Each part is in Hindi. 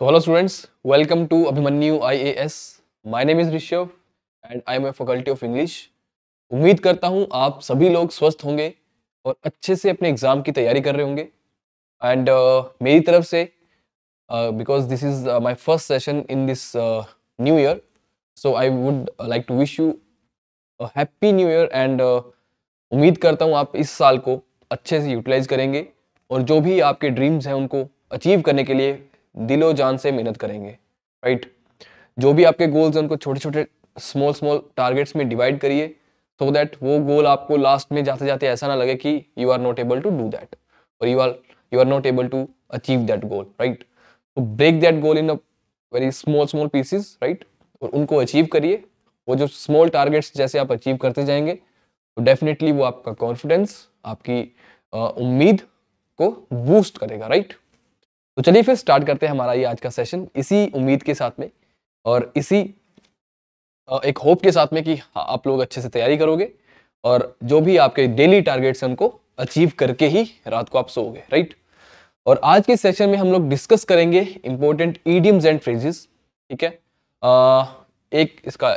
So hello students, welcome I A S my name is Rishabh and I am a faculty of English उम्मीद करता हूँ आप सभी लोग स्वस्थ होंगे और अच्छे से अपने एग्ज़ाम की तैयारी कर रहे होंगे एंड uh, मेरी तरफ से because this is my first session in this new year so I would like to wish you happy new year and उम्मीद करता हूँ आप इस साल को अच्छे से यूटिलाइज करेंगे और जो भी आपके ड्रीम्स हैं उनको अचीव करने के लिए दिलो जान से मेहनत करेंगे राइट जो भी आपके गोल्स हैं उनको छोटे छोटे स्मॉल स्मॉल टारगेट्स में डिवाइड करिए सो दैट वो गोल आपको लास्ट में जाते जाते ऐसा ना लगे कि you are not able to do that और you are you are not able to achieve that goal right तो break that goal in a very small small pieces right और उनको अचीव करिए वो जो स्मॉल टारगेट्स जैसे आप अचीव करते जाएंगे तो डेफिनेटली वो आपका कॉन्फिडेंस आपकी उम्मीद को बूस्ट करेगा राइट तो चलिए फिर स्टार्ट करते हैं हमारा ये आज का सेशन इसी उम्मीद के साथ में और इसी एक होप के साथ में कि हाँ, आप लोग अच्छे से तैयारी करोगे और जो भी आपके डेली टारगेट्स हैं उनको अचीव करके ही रात को आप सोओगे राइट और आज के सेशन में हम लोग डिस्कस करेंगे इम्पोर्टेंट ईडियम्स एंड फ्रेजेस ठीक है आ, एक इसका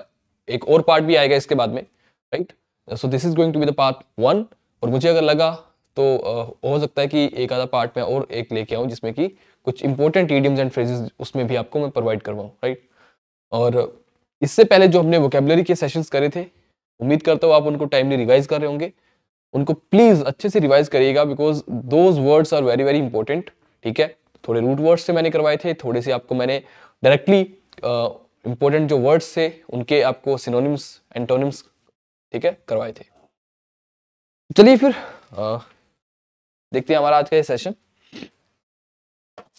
एक और पार्ट भी आएगा इसके बाद में right so this is going to be the part one और मुझे अगर लगा तो हो सकता है कि एक आधा पार्ट में और एक लेके आऊँ जिसमें कि कुछ इंपॉर्टेंट ईडियम्स एंड फ्रेजेस उसमें भी आपको मैं प्रोवाइड करवाऊँ राइट और इससे पहले जो हमने वोकेबलरी के सेशंस करे थे उम्मीद करता हूँ आप उनको टाइमली रिवाइज कर रहे होंगे उनको प्लीज़ अच्छे से रिवाइज करिएगा because those words are very very important ठीक है थोड़े रूट वर्ड्स से मैंने करवाए थे थोड़े से आपको मैंने डायरेक्टली इंपॉर्टेंट जो वर्ड्स थे उनके आपको सिनोनिम्स एंटोनिम्स ठीक है करवाए थे चलिए फिर देखते हैं हमारा आज का ये सेशन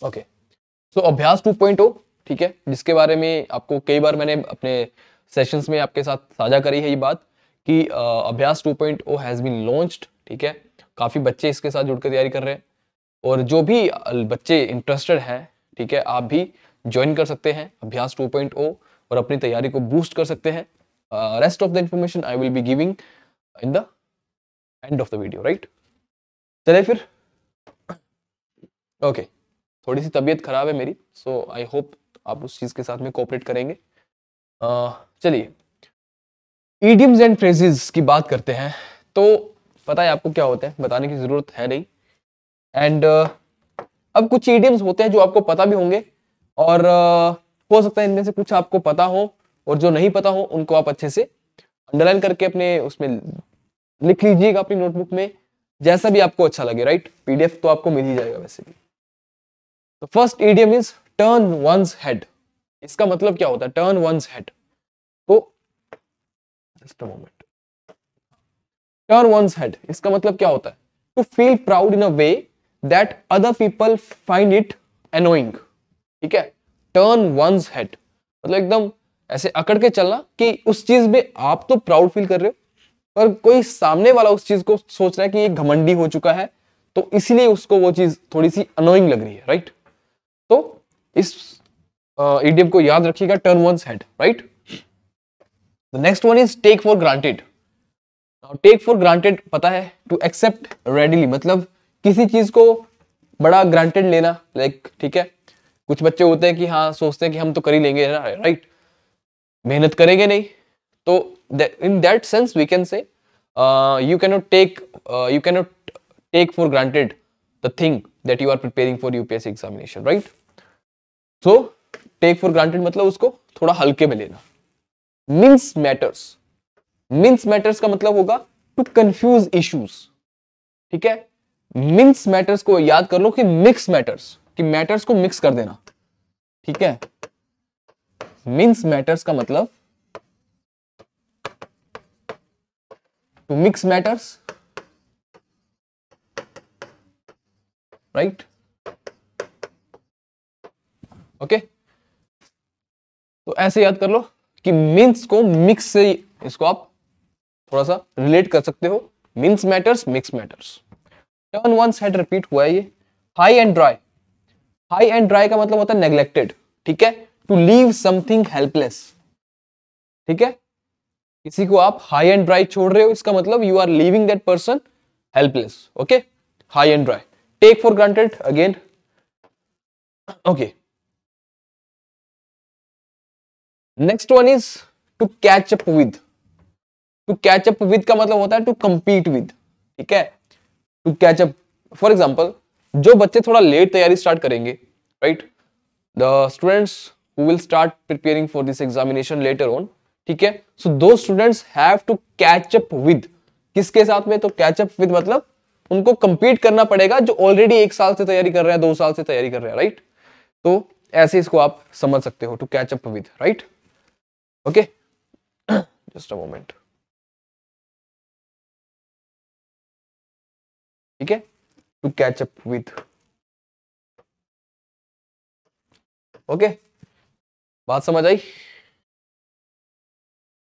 ओके सो अभ्यास 2.0 ठीक है जिसके बारे में आपको कई बार मैंने अपने सेशंस में आपके साथ साझा करी है ये बात कि अभ्यास 2.0 point O has been launched ठीक है काफ़ी बच्चे इसके साथ जुड़कर तैयारी कर रहे हैं और जो भी बच्चे इंटरेस्टेड हैं ठीक है आप भी ज्वाइन कर सकते हैं अभ्यास 2.0 और अपनी तैयारी को बूस्ट कर सकते हैं rest of the information I will be giving in the end of the video right चले फिर ओके थोड़ी सी तबीयत ख़राब है मेरी सो आई होप आप उस चीज़ के साथ में कोऑपरेट करेंगे चलिए ईडियम्स एंड फ्रेजेस की बात करते हैं तो पता है आपको क्या होता है बताने की ज़रूरत है नहीं एंड uh, अब कुछ ईडियम्स होते हैं जो आपको पता भी होंगे और uh, हो सकता है इनमें से कुछ आपको पता हो और जो नहीं पता हो उनको आप अच्छे से अंडरलाइन करके अपने उसमें लिख लीजिएगा अपनी नोटबुक में जैसा भी आपको अच्छा लगे राइट पीडीएफ तो आपको मिल ही जाएगा वैसे भी तो first idiom is turn one's head इसका मतलब क्या होता है टर्न वंस हेड तो just a moment turn one's head इसका मतलब क्या होता है to feel proud in a way that other people find it annoying ठीक है टर्न वंस हेड मतलब एकदम ऐसे अकड़ के चलना कि उस चीज में आप तो प्राउड फील कर रहे हो पर कोई सामने वाला उस चीज को सोच रहा है कि ये घमंडी हो चुका है तो इसलिए उसको वो चीज थोड़ी सी अनोइंग लग रही है राइट तो इस इडियम uh, को याद रखिएगा turn one head right the next one is take for granted take for granted पता है टू एक्सेप्ट रेडिली मतलब किसी चीज को बड़ा ग्रांटेड लेना लाइक like, ठीक है कुछ बच्चे होते हैं कि हाँ सोचते हैं कि हम तो कर ही लेंगे राइट मेहनत करेंगे नहीं तो in that sense we can say you cannot take you cannot take for granted the thing that you are preparing for UPSC examination right so take for granted मतलब उसको थोड़ा हल्के में लेना मीन्स मैटर्स मीन्स मैटर्स का मतलब होगा टू कंफ्यूज इशूज ठीक है मीन्स मैटर्स को याद कर लो कि मिक्स मैटर्स कि मैटर्स को मिक्स कर देना ठीक है मीन्स मैटर्स का मतलब to तो mix matters right okay okay? तो ऐसे याद कर लो कि मीन्स को मिक्स से इसको आप थोड़ा सा रिलेट कर सकते हो means matters mix matters turn one side repeat हुआ है ये high and dry high and dry का मतलब होता है नेग्लेक्टेड ठीक है टू लीव समथिंग हेल्पलेस ठीक है किसी को आप हाई एंड ड्राई छोड़ रहे हो इसका मतलब you are living that person helpless okay high and dry take for granted again okay next one is to catch up with to catch up with का मतलब होता है टू कंपीट विद ठीक है to catch up for example जो बच्चे थोड़ा लेट तैयारी स्टार्ट करेंगे right the students who will start preparing for this examination later on ठीक है सो दो स्टूडेंट्स हैव टू विद किसके साथ में तो कैच अप विद मतलब उनको कंपीट करना पड़ेगा जो ऑलरेडी एक साल से तैयारी कर रहे हैं दो साल से तैयारी कर रहे हैं राइट तो ऐसे इसको आप समझ सकते हो to catch up with right okay just a moment ठीक है to catch up with okay बात समझ आई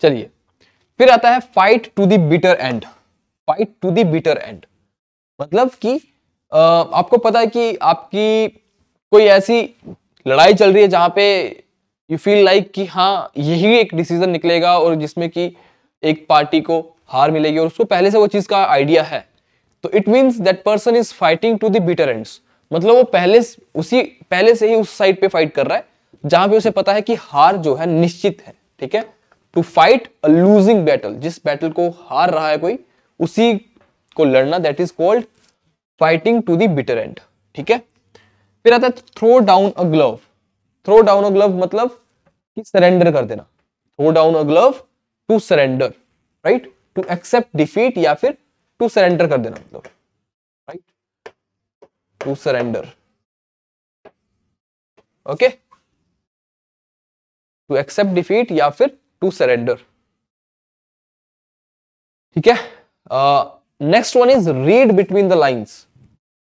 चलिए फिर आता है fight to the bitter end fight to the bitter end मतलब कि आपको पता है कि आपकी कोई ऐसी लड़ाई चल रही है जहां पे यू फील लाइक कि हाँ यही एक डिसीजन निकलेगा और जिसमें कि एक पार्टी को हार मिलेगी और उसको पहले से वो चीज़ का आइडिया है तो it means that person is fighting to the bitter ends मतलब वो पहले उसी पहले से ही उस साइड पे फाइट कर रहा है जहां पे उसे पता है कि हार जो है निश्चित है ठीक है to fight a losing battle जिस बैटल को हार रहा है कोई उसी को लड़ना that is called fighting to the bitter end ठीक है फिर आता है throw down a glove throw down a glove मतलब कि सरेंडर कर देना throw down a glove to surrender right to accept defeat या फिर टू सरेंडर कर देना मतलब right to surrender okay to accept defeat या फिर टू सरेंडर ठीक है next one is read between the lines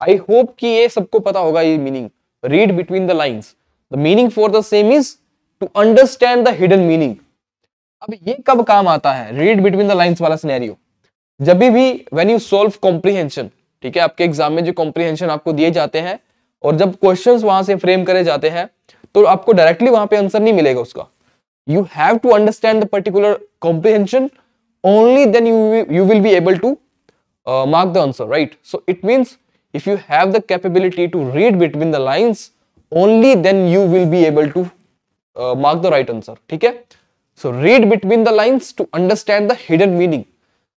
I hope कि ये सबको पता होगा ये meaning read between the lines the meaning for the same is to understand the hidden meaning अब ये कब काम आता है रीड बिटवीन द लाइंस वाला सिनेरियो जब भी व्हेन यू सॉल्व कॉम्प्रिहेंशन ठीक है आपके एग्जाम में जो कॉम्प्रिहेंशन आपको दिए जाते हैं और जब क्वेश्चंस वहां से फ्रेम करे जाते हैं तो आपको डायरेक्टली वहां पे आंसर नहीं मिलेगा उसका you have to understand the particular comprehension only then you, you will be able to uh, mark the answer, right? So it means if you have the capability to read between the lines, only then you will be able to uh, mark the right answer, okay? So read between the lines to understand the hidden meaning,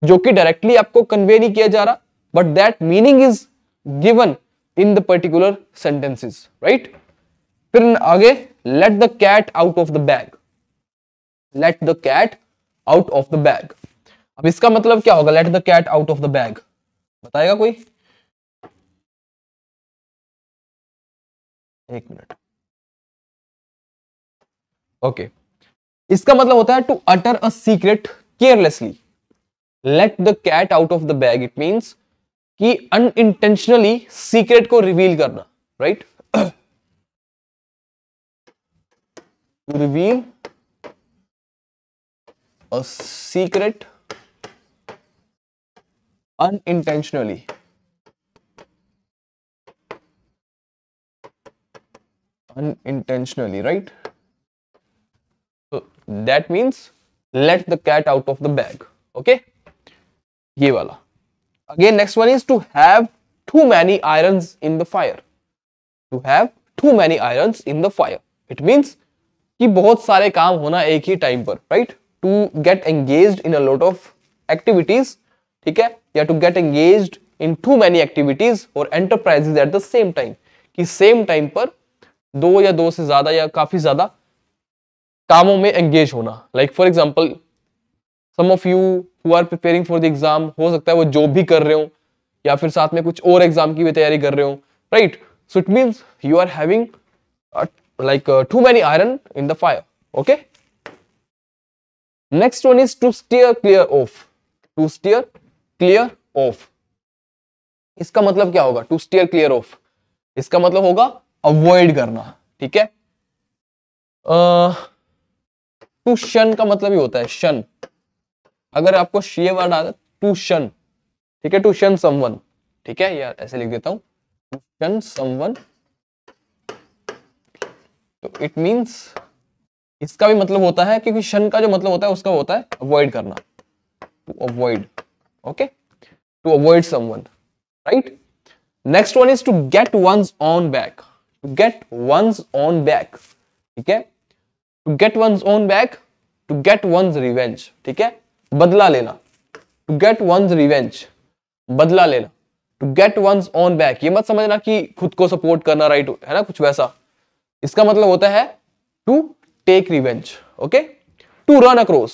which is directly आपको convey नहीं किया but that meaning is given in the particular sentences, right? Then आगे let the cat out of the bag. Let the cat out of the bag अब इसका मतलब क्या होगा let the cat out of the bag बताएगा कोई एक मिनट ओके okay. इसका मतलब होता है to utter a secret carelessly let the cat out of the bag it means कि अनइंटेंशनली सीक्रेट को रिवील करना right to reveal a secret unintentionally unintentionally right so that means let the cat out of the bag okay ye wala again next one is to have too many irons in the fire to have too many irons in the fire it means ki bahut sare kaam hona ek hi time par right? To get engage in a lot of activities ठीक है या to get engage in too many activities और enterprises at the same time कि सेम टाइम पर दो या दो से ज्यादा या काफी ज्यादा कामों में एंगेज होना like for example some of you who are preparing for the exam हो सकता है वो जॉब भी कर रहे हो या फिर साथ में कुछ और एग्जाम की भी तैयारी कर रहे हो right so it means you are having like too many iron in the fire okay next one is to steer clear of to steer clear off इसका मतलब क्या होगा टू स्टेयर क्लियर ऑफ इसका मतलब होगा अवॉइड करना ठीक है टू शन का मतलब ही होता है शन अगर आपको शे वर्ड आता टू शन ठीक है टू शन समवन ठीक है यार ऐसे लिख देता हूं टू शन समवन तो इट मींस इसका भी मतलब होता है क्योंकि शन का जो मतलब होता है उसका होता है अवॉइड करना to avoid okay to avoid someone right next one is to get one's on back to get one's on back ठीक है to get one's on back to get one's revenge ठीक है बदला लेना टू गेट वंस रिवेंज बदला लेना to get one's on back ये मत समझना कि खुद को सपोर्ट करना राइट है ना कुछ वैसा इसका मतलब होता है to take revenge okay to run across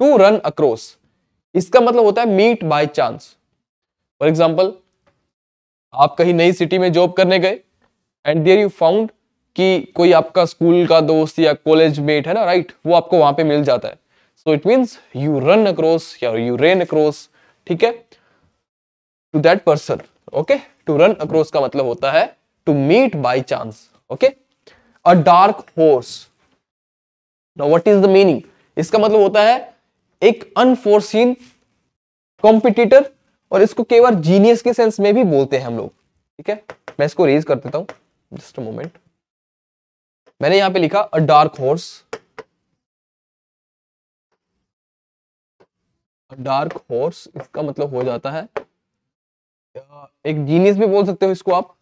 to run across इसका मतलब होता है meet by chance for example आप कहीं नई सिटी में जॉब करने गए एंड देयर यू फाउंड कि कोई आपका स्कूल का दोस्त या कॉलेज मेट है ना राइट right? वो आपको वहां पे मिल जाता है so it means you run across या यू रेन अक्रॉस ठीक है to that person okay to run across का मतलब होता है to meet by chance okay a dark horse now what is the meaning इसका मतलब होता है एक अनफोर्सीन कॉम्पिटिटर और इसको केवल जीनियस के सेंस में भी बोलते हैं हम लोग ठीक है मैं इसको रेज कर देता हूं जस्ट अ मोमेंट मैंने यहां पे लिखा a dark horse dark horse इसका मतलब हो जाता है एक जीनियस भी बोल सकते हो इसको आप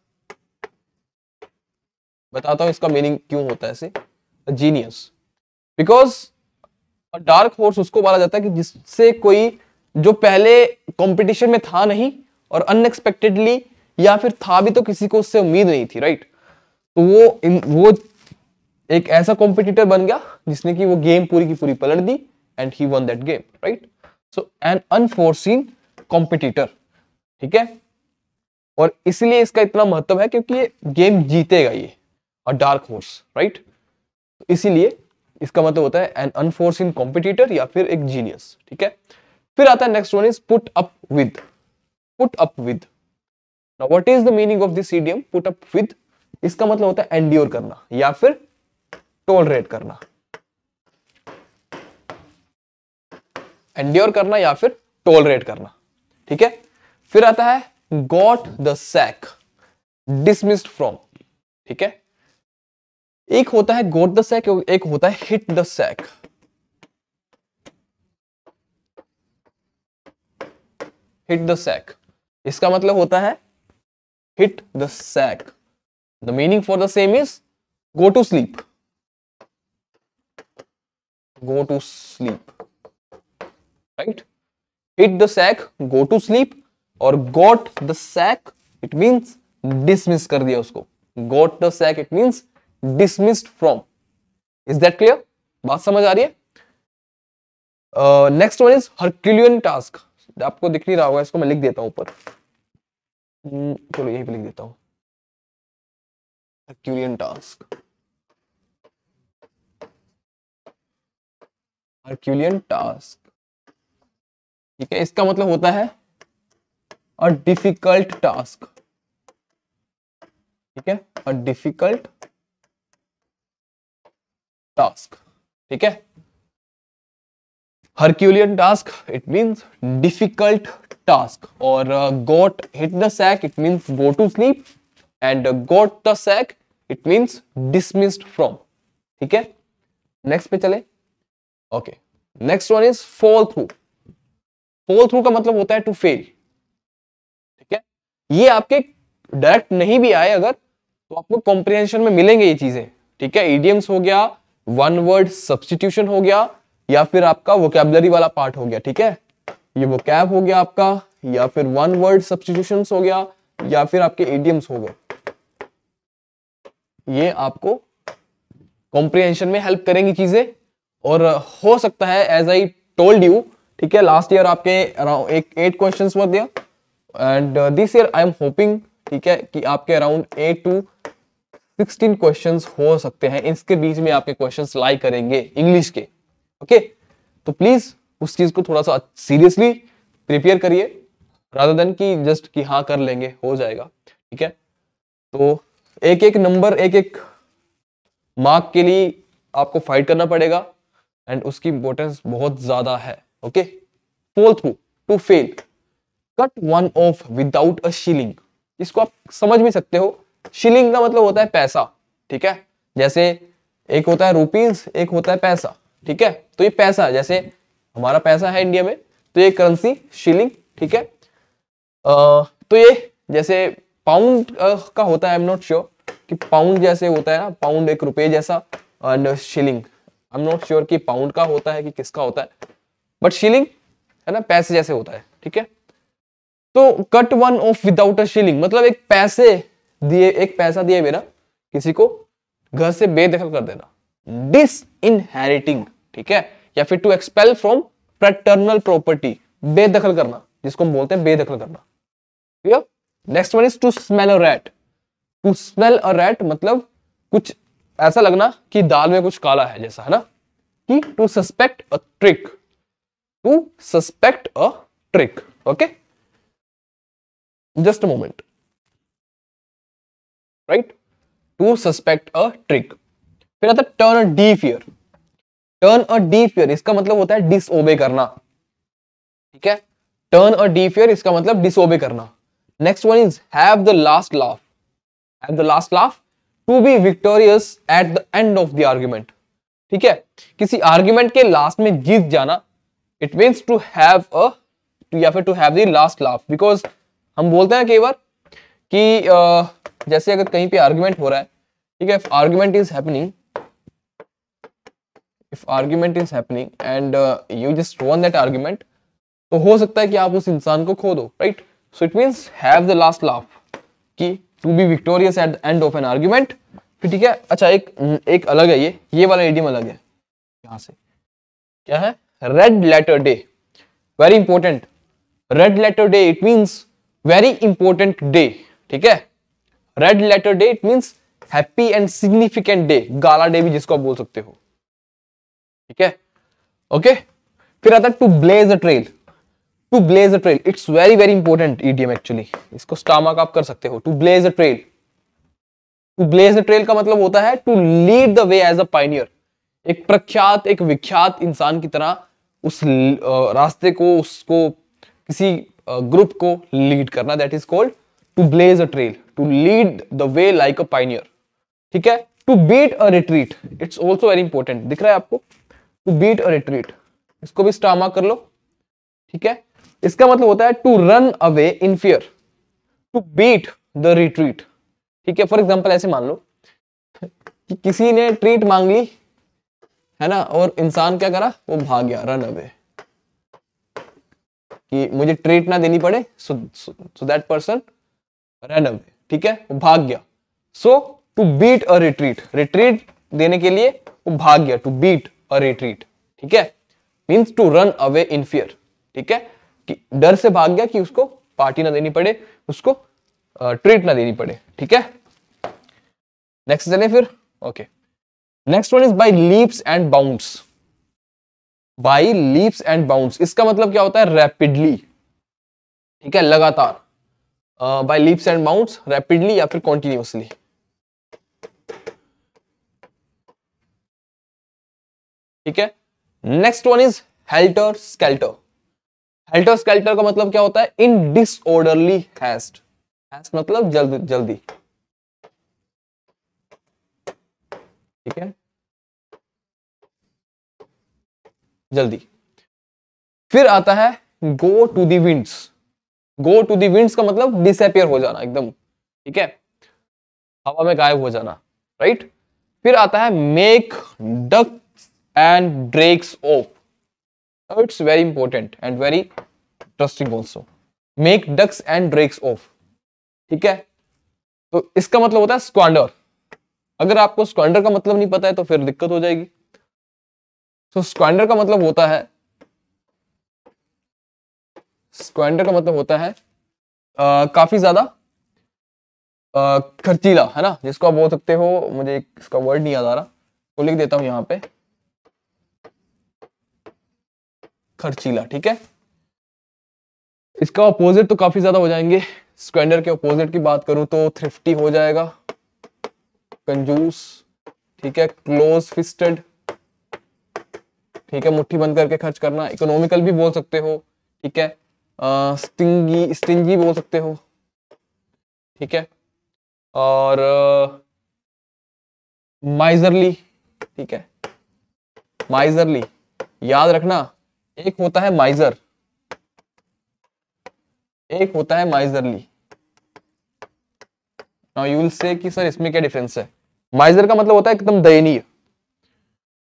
बताता हूं इसका मीनिंग क्यों होता है ऐसे जीनियस बिकॉज डार्क हॉर्स उसको बोला जाता है कि जिससे कोई जो पहले कंपटीशन में था नहीं और अनएक्सपेक्टेडली या फिर था भी तो किसी को उससे उम्मीद नहीं थी राइट तो वो इन, वो एक ऐसा कॉम्पिटिटर बन गया जिसने कि वो गेम पूरी की पूरी पलट दी and he won that game right so an unforeseen competitor ठीक है और इसलिए इसका इतना महत्व है क्योंकि ये गेम जीतेगा ये और डार्क हॉर्स राइट इसीलिए इसका मतलब होता है एन इन कॉम्पिटिटर या फिर एक जीनियस ठीक है फिर आता है next one is put up with put up with now what is the meaning of this put up with इसका मतलब होता है एंड्योर करना या फिर टोलरेट करना एंड्योर करना या फिर टोलरेट करना ठीक है फिर आता है got the sack dismissed from ठीक है एक होता है गोट द सैक एक होता है hit the sack hit the sack इसका मतलब होता है hit the sack the meaning for the same is go to sleep go to sleep right hit the sack go to sleep और got the sack it means dismiss कर दिया उसको got the sack it means dismissed from is that clear बात समझ आ रही है next one is herculean task आपको दिख नहीं रहा होगा इसको मैं लिख देता हूं ऊपर hmm, चलो यही पे लिख देता हूं हर्क्यूलियन टास्क हर्क्यूलियन टास्क ठीक है इसका मतलब होता है अ डिफिकल्ट टास्क ठीक है अ डिफिकल्ट टास्क ठीक है herculean task it means difficult task और got hit the sack it means go to sleep and got the sack it means dismissed from ठीक है नेक्स्ट पे चले okay next one is fall through fall through का मतलब होता है टू फेल ठीक है ये आपके डायरेक्ट नहीं भी आए अगर तो आपको कॉम्प्रिहेंशन में मिलेंगे ये चीजें ठीक है ईडियम्स हो गया वन वर्ड सब्सटीट्यूशन हो गया या फिर आपका वोकेबलरी वाला पार्ट हो गया ठीक है ये वो कैब हो गया आपका या फिर वन वर्ड सब्सटीट्यूशन हो गया या फिर आपके एडियम्स हो गए ये आपको कॉम्प्रिहेंशन में हेल्प करेंगी चीजें और हो सकता है एज आई टोल्ड यू ठीक है लास्ट ईयर आपके अराउंड एक एट क्वेश्चन हुआ दिया and this year I am hoping ठीक है कि आपके around eight to sixteen question हो सकते हैं इसके बीच में आपके क्वेश्चन लाई करेंगे इंग्लिश के ओके तो प्लीज उस चीज को थोड़ा सा सीरियसली प्रिपेयर करिए राधा देन की जस्ट कि हाँ कर लेंगे हो जाएगा ठीक है तो एक एक नंबर एक एक मार्क के लिए आपको फाइट करना पड़ेगा एंड उसकी इंपोर्टेंस बहुत ज्यादा है okay fall through to fail cut one off without a shilling इसको आप समझ भी सकते हो शिलिंग का मतलब होता है पैसा ठीक है जैसे एक होता है रुपीज एक होता है पैसा ठीक है तो ये पैसा जैसे हमारा पैसा है इंडिया में तो ये करेंसी शिलिंग ठीक है आ, तो ये जैसे पाउंड का होता है आई एम नॉट श्योर कि पाउंड जैसे होता है ना पाउंड एक रुपये जैसा and shilling I am not sure कि पाउंड का होता है कि किसका होता है बट शिलिंग है ना पैसे जैसे होता है ठीक है तो cut one off without a shilling मतलब एक पैसे दिए एक पैसा दिए बिना किसी को घर से बेदखल कर देना डिस इनहेरिटिंग ठीक है या फिर to expel from paternal property बेदखल करना जिसको हम बोलते हैं बेदखल करना next one is to smell a rat to smell a rat मतलब कुछ ऐसा लगना कि दाल में कुछ काला है जैसा है ना कि to suspect a trick to suspect a trick okay just a moment right? To suspect a trick. फिर आता है turn a deaf ear turn a deaf इसका मतलब होता है disobey करना ठीक है turn a डीफ ear इसका मतलब disobey करना next one is have the last laugh have the last laugh to be victorious at the end of the argument ठीक है किसी आर्ग्यूमेंट के लास्ट में जीत जाना it means to have a या फिर to have the last laugh because हम बोलते हैं कई बार कि जैसे अगर कहीं पे आर्ग्यूमेंट हो रहा है ठीक है if argument is happening if argument is happening and you just won that argument तो हो सकता है कि आप उस इंसान को खो दो right so it means have the last laugh कि to be victorious at the end of an argument फिर ठीक है अच्छा एक एक अलग है ये ये वाला एडियम अलग है यहां से क्या है red letter day very important red letter day it means very important day ठीक है red letter day it means happy and significant day gala day भी जिसको आप बोल सकते हो ठीक है ओके फिर आता है to blaze a trail to blaze a trail it's very very important idiom actually इसको स्टामक आप कर सकते हो to blaze a trail to blaze a trail का मतलब होता है to lead the way as a pioneer एक प्रख्यात एक विख्यात इंसान की तरह उस रास्ते को उसको किसी ग्रुप को लीड करना that is called to blaze a trail to lead the way like a pioneer ठीक है to beat a retreat it's also very important दिख रहा है आपको टू बीट अ रिट्रीट इसको भी स्टामा कर लो ठीक है इसका मतलब होता है to run away in fear to beat the retreat ठीक है फॉर एग्जाम्पल ऐसे मान लो कि किसी ने ट्रीट मांग ली है ना और इंसान क्या करा वो भाग गया रन अवे कि मुझे ट्रीट ना देनी पड़े so that person run away ठीक है वो भाग गया so to beat a retreat retreat देने के लिए वो भाग गया टू बीट अ रिट्रीट ठीक है means to run away in fear ठीक है कि डर से भाग गया कि उसको पार्टी ना देनी पड़े उसको ट्रीट ना देनी पड़े ठीक है नेक्स्ट चले फिर okay next one is by leaps and bound by leaps and bound इसका मतलब क्या होता है रैपिडली ठीक है लगातार by leaps and mounts rapidly या फिर कॉन्टिन्यूसली ठीक है next one is helter skelter helter skelter का मतलब क्या होता है इन डिसऑर्डरली हैस्ट हैस्ट मतलब जल्द जल्दी ठीक है जल्दी फिर आता है go to the winds go to the winds का मतलब डिसअपियर हो जाना एकदम ठीक है हवा में गायब हो जाना राइट फिर आता है make ducks and drakes of it's very important and very trusting also make ducks and drakes of ठीक है तो इसका मतलब होता है स्क्वांडर अगर आपको स्क्वांडर का मतलब नहीं पता है तो फिर दिक्कत हो जाएगी तो so, स्क्वांडर का मतलब होता है स्क्वेंडर का मतलब होता है आ, काफी ज्यादा खर्चीला है ना जिसको आप बोल सकते हो मुझे इसका वर्ड नहीं याद आ रहा तो लिख देता हूं यहाँ पे खर्चीला ठीक है इसका अपोजिट तो काफी ज्यादा हो जाएंगे स्क्वेंडर के अपोजिट की बात करूं तो थ्रिफ्टी हो जाएगा कंजूस ठीक है क्लोज फिस्टेड ठीक है मुट्ठी बंद करके खर्च करना इकोनॉमिकल भी बोल सकते हो ठीक है स्टिंगी स्टिंगी बोल सकते हो ठीक है और माइजरली ठीक है माइजरली याद रखना एक होता है माइजर एक होता है miserly now you will say कि सर इसमें क्या डिफरेंस है माइजर का मतलब होता है एकदम दयनीय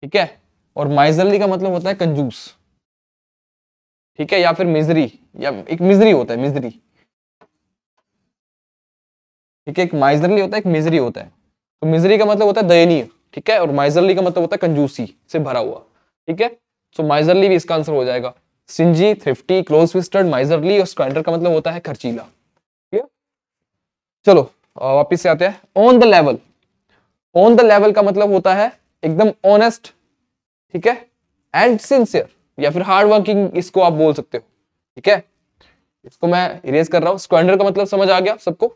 ठीक है और माइजरली का मतलब होता है कंजूस ठीक है या फिर मिजरी या एक मिजरी होता है मिजरी ठीक है एक माइजरली होता है एक मिजरी होता है तो मिजरी का मतलब होता है दयनीय ठीक है और माइजरली का मतलब होता है कंजूसी से भरा हुआ ठीक है सो माइजरली भी इसका आंसर हो जाएगा सिंजी थ्रिफ्टी क्लोज विस्टर्ड माइजरली और स्क्वाइंडर का मतलब होता है खर्चीला ठीक है चलो वापिस से आते हैं on the level on the level का मतलब होता है एकदम ऑनेस्ट ठीक है एंड सिंसियर या फिर हार्ड वर्किंग इसको आप बोल सकते हो ठीक है इसको मैं इरेज कर रहा हूँ स्क्वांडर का मतलब समझ आ गया सबको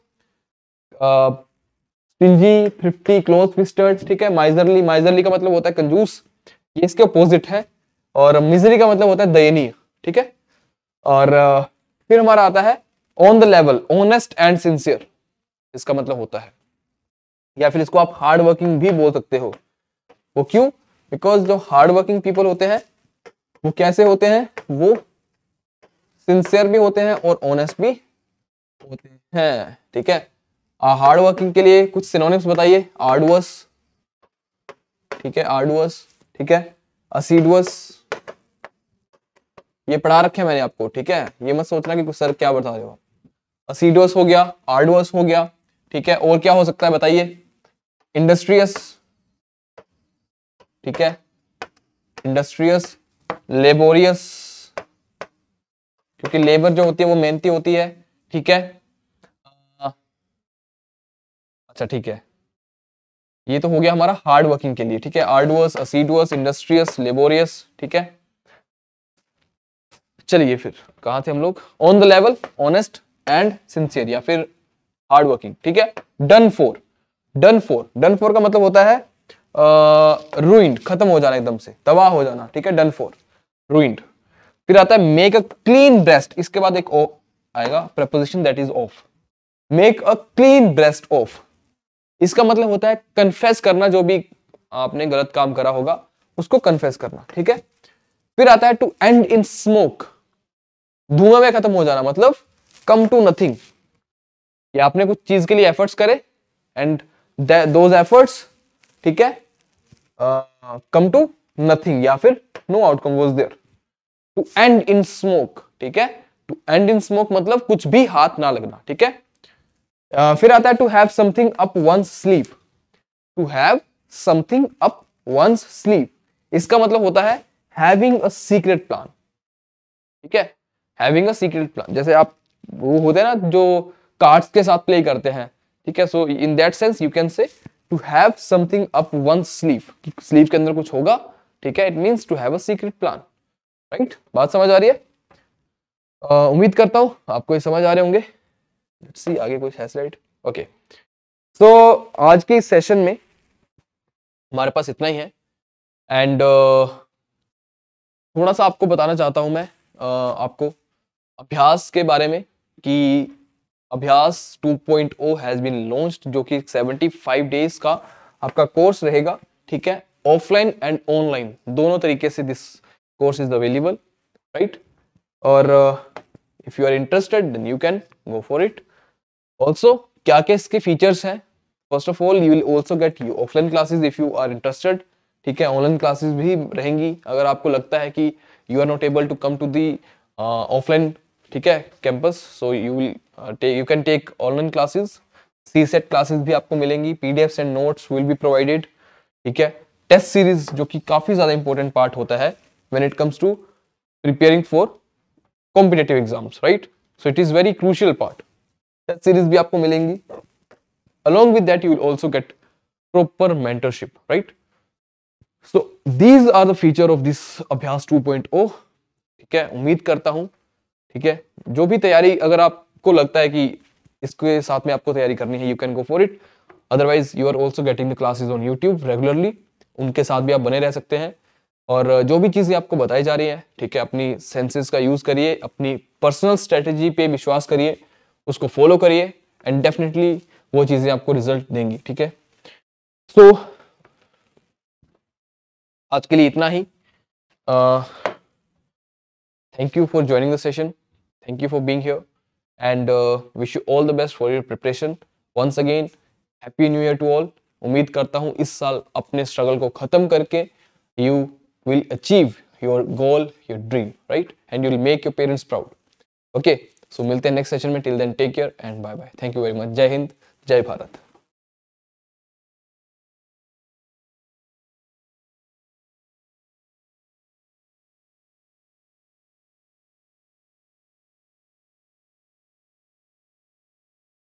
स्टिंजी फिफ्टी क्लोज फिस्टर्ड ठीक है माइजरली माइजरली का मतलब होता है कंजूस ये इसके अपोजिट है और मिजरी का मतलब होता है दयनीय ठीक है और फिर हमारा आता है on the level honest and sincere इसका मतलब होता है या फिर इसको आप हार्ड वर्किंग भी बोल सकते हो वो क्यों बिकॉज जो हार्ड वर्किंग पीपल होते हैं वो कैसे होते हैं वो सिंसियर भी होते हैं और ऑनेस्ट भी होते हैं ठीक है हार्ड वर्किंग के लिए कुछ सिनोनिम्स बताइए आर्डवस ठीक है आर्डवस ठीक है असीडवस ये पढ़ा रखे मैंने आपको ठीक है ये मत सोचना कि सर क्या बता रहे हो आप असीडवस हो गया आर्डवस हो गया ठीक है और क्या हो सकता है बताइए इंडस्ट्रियस ठीक है इंडस्ट्रियस लेबोरियस क्योंकि लेबर जो होती है वो मेहनती होती है ठीक है अच्छा ठीक है ये तो हो गया हमारा हार्ड वर्किंग के लिए ठीक है आर्डवर्स असीडवर्स इंडस्ट्रियस लेबोरियस ठीक है चलिए फिर कहा थे हम लोग on the level honest and sincere या फिर हार्ड वर्किंग ठीक है done for done for done for का मतलब होता है रूइंड खत्म हो जाना एकदम से तबाह हो जाना ठीक है डन फोर रूइंड फिर आता है मेक अ क्लीन ब्रेस्ट इसके बाद एक ओ आएगा proposition that is of make a clean breast of इसका मतलब होता है कन्फेस करना जो भी आपने गलत काम करा होगा उसको कन्फेस करना ठीक है फिर आता है टू एंड इन स्मोक धुआं में खत्म हो जाना मतलब कम टू नथिंग आपने कुछ चीज के लिए एफर्ट्स करे एंड दोज एफर्ट्स ठीक है कम टू नथिंग या फिर no outcome was there to end in smoke ठीक है टू एंड इन स्मोक मतलब कुछ भी हाथ ना लगना ठीक है uh, फिर आता है to have something up one's sleep to have something up one's sleep इसका मतलब होता है हैविंग अ सीक्रेट प्लान ठीक है हैविंग अ सीक्रेट प्लान जैसे आप वो होते हैं ना जो कार्ड्स के साथ प्ले करते हैं ठीक है so in that sense you can say to have something up one's sleep sleep के अंदर कुछ होगा ठीक है it means to have a secret plan right बात समझ आ रही है uh, उम्मीद करता हूं आपको ये समझ आ रहे होंगे सी आगे कुछ है स्लाइड ओके सो आज के इस सेशन में हमारे पास इतना ही है एंड uh, थोड़ा सा आपको बताना चाहता हूं मैं uh, आपको अभ्यास के बारे में कि अभ्यास 2.0 हैज़ बीन लॉन्च्ड जो कि 75 डेज का आपका कोर्स रहेगा ठीक है ऑफलाइन एंड ऑनलाइन दोनों तरीके से this course is available right or uh, if you are interested then you can go for it also kya kya iske features hain first of all you will also get you offline classes if you are interested theek hai online classes bhi rahengi agar aapko lagta hai ki you are not able to come to the uh, offline theek hai campus so you will uh, take you can take online classes CSAT classes भी आपको मिलेंगी PDFs and notes will be provided ठीक है टेस्ट सीरीज जो कि काफ़ी ज़्यादा इंपॉर्टेंट पार्ट होता है when it comes to preparing for competitive exams right so it is very crucial part that series bhi aapko milengi along with that you will also get proper mentorship right so these are the feature of this abhyas 2.0 theek hai ummeed karta hu theek hai jo bhi taiyari agar aapko lagta hai ki iske sath mein aapko taiyari karni hai you can go for it otherwise you are also getting the classes on youtube regularly unke sath bhi aap bane reh sakte hain और जो भी चीज़ें आपको बताई जा रही है ठीक है अपनी सेंसेस का यूज़ करिए अपनी पर्सनल स्ट्रेटजी पे विश्वास करिए उसको फॉलो करिए एंड डेफिनेटली वो चीज़ें आपको रिजल्ट देंगी ठीक है सो so, आज के लिए इतना ही thank you for joining the session thank you for being here and wish you all the best for your preparation once again happy new year to all उम्मीद करता हूँ इस साल अपने स्ट्रगल को ख़त्म करके you will achieve your goal, your dream, right? And you will make your parents proud. Okay, so we'll see next session. Till then, take care and bye-bye. Thank you very much. Jai Hind, Jai Bharat.